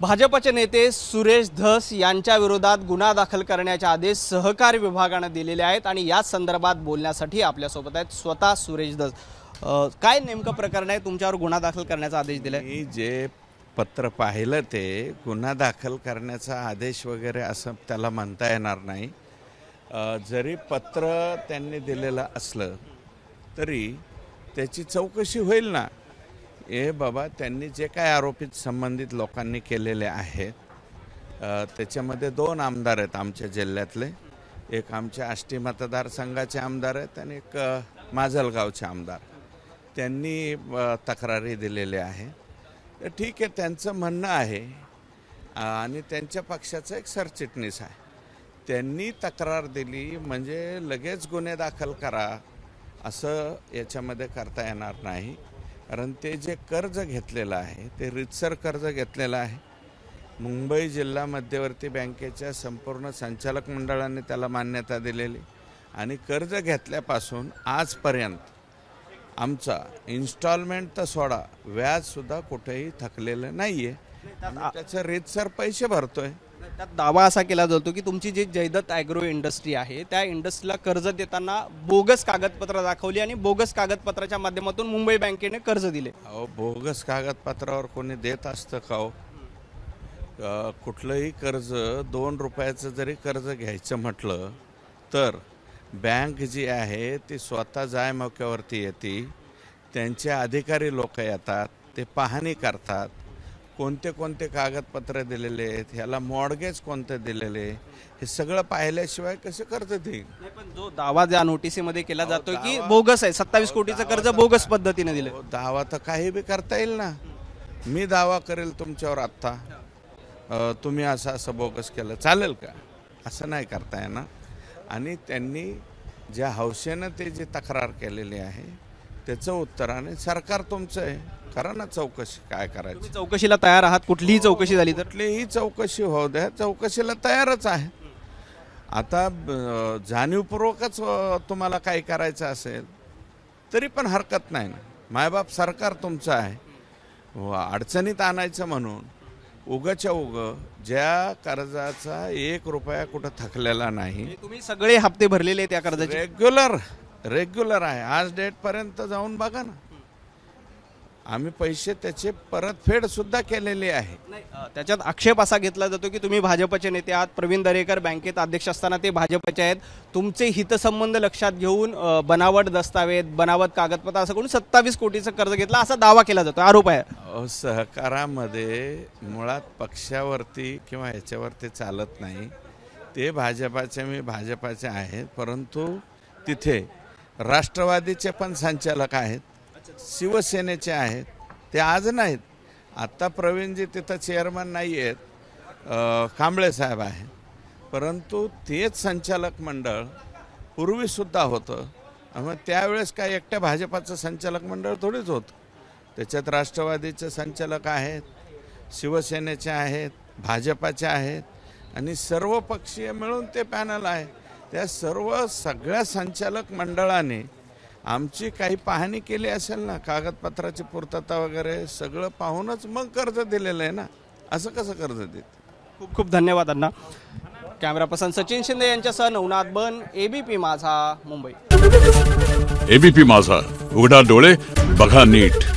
भाजपचे नेते सुरेश धस यांच्या विरोधात गुन्हा दाखल करण्याचे आदेश सहकार विभागानं दिलेले आहेत आणि याच संदर्भात बोलण्यासाठी आपल्यासोबत आहेत स्वतः सुरेश धस काय नेमकं प्रकरण आहे तुमच्यावर गुन्हा दाखल करण्याचा आदेश दिला मी जे पत्र पाहिलं ते गुन्हा दाखल करण्याचा आदेश वगैरे असं त्याला म्हणता येणार नाही जरी पत्र त्यांनी दिलेलं असलं तरी त्याची चौकशी होईल ना हे बाबा त्यांनी जे काय आरोपित संबंधित लोकांनी केलेले आहेत त्याच्यामध्ये दोन आमदार आहेत आमच्या जिल्ह्यातले एक आमच्या आष्टी मतदारसंघाचे आमदार आहेत आणि एक माजलगावचे आमदार त्यांनी तक्रारी दिलेले आहे तर ठीक आहे त्यांचं म्हणणं आहे आणि त्यांच्या पक्षाचं एक सरचिटणीस आहे त्यांनी तक्रार दिली म्हणजे लगेच गुन्हे दाखल करा असं याच्यामध्ये करता येणार नाही कारण ते जे कर्ज घेतलेलं आहे ते रितसर कर्ज घेतलेलं आहे मुंबई जिल्हा मध्यवर्ती बँकेच्या संपूर्ण संचालक मंडळाने त्याला मान्यता दिलेली आणि कर्ज घेतल्यापासून आजपर्यंत आमचा इन्स्टॉलमेंट तर सोडा व्याजसुद्धा कुठेही थकलेलं नाही आहे त्याचं रीतसर पैसे भरतो त्यात दावा असा केला जातो की तुमची जी जयदत ॲग्रो इंडस्ट्री आहे त्या इंडस्ट्रीला कर्ज देताना बोगस कागदपत्र दाखवली आणि बोगस कागदपत्राच्या माध्यमातून मुंबई बँकेने कर्ज दिले अहो बोगस कागदपत्रावर कोणी देत असतं का हो कुठलंही कर्ज दोन रुपयाचं जरी कर्ज घ्यायचं म्हटलं तर बँक जी आहे ती स्वतः जाय मौक्यावरती येते त्यांचे अधिकारी लोक येतात ते पाहणी करतात कोणते कोणते कागदपत्र दिलेले आहेत ह्याला मॉडगेज कोणते दिलेले हे सगळं पाहिल्याशिवाय कसे कर्ज देईल पण जो दावा ज्या नोटिसीमध्ये केला जातो की बोगस आहे सत्तावीस कोटीचं कर्ज बोगस पद्धतीने दिलं दावा तर काही बी करता येईल ना मी दावा करेल तुमच्यावर आत्ता तुम्ही असं असं बोगस केलं चालेल का असं नाही करता येणार आणि त्यांनी ज्या हौसेनं ते जे तक्रार केलेली आहे त्याचं उत्तर आणि सरकार तुमचं आहे करा ना चौकशी काय करायची चौकशीला तयार आहात कुठलीही चौकशी झाली तर कुठलीही चौकशी होऊ द्या चौकशीला तयारच आहे आता जाणीवपूर्वकच तुम्हाला काय करायचं असेल तरी पण हरकत नाही ना मायबाप सरकार तुमचं आहे अडचणीत आणायचं म्हणून उगाच्या उग ज्या कर्जाचा एक रुपया कुठं थकलेला नाही म्हणजे तुम्ही सगळे हप्ते भरलेले त्या कर्जाचे रेग्युलर रेग्युलर आहे आज डेटपर्यंत जाऊन बघा ना आम्ही पैसे त्याचे परतफेड सुद्धा केलेली आहे त्याच्यात आक्षेप असा घेतला जातो की तुम्ही भाजपचे नेते आहात प्रवीण दरेकर बँकेत अध्यक्ष असताना ते भाजपचे आहेत तुमचे हितसंबंध लक्षात घेऊन बनावट दस्तावेज बनावट कागदपत्र असं करून सत्तावीस कोटीचं कर्ज घेतला असा दावा केला जातो आरोप आहे सहकारामध्ये मुळात पक्षावरती किंवा याच्यावरती चालत नाही ते भाजपाचे मी भाजपाचे आहेत परंतु तिथे राष्ट्रवादीचे पण संचालक आहेत शिवसेनेचे आहेत ते आज नाहीत आत्ता प्रवीणजी तिथं चेअरमन नाही आहेत कांबळे साहेब आहे परंतु तेच संचालक मंडळ पूर्वीसुद्धा होतं मग त्यावेळेस काय एकट्या भाजपाचं संचालक मंडळ थोडीच होतं त्याच्यात राष्ट्रवादीचे संचालक आहेत शिवसेनेचे आहेत भाजपाचे आहेत आणि सर्व पक्षीय मिळून ते पॅनल आहे त्या सर्व सगळ्या संचालक मंडळाने आमची काही पाहणी केली असेल ना कागदपत्राची पूर्तता वगैरे सगळं पाहूनच मग कर्ज दिलेलं आहे ना असं कसं कर्ज देत खूप खूप धन्यवाद अण्णा कॅमेरा पर्सन सचिन शिंदे यांच्यासह नवनाथ बन एबीपी माझा मुंबई एबीपी माझा उघडा डोळे बघा नीट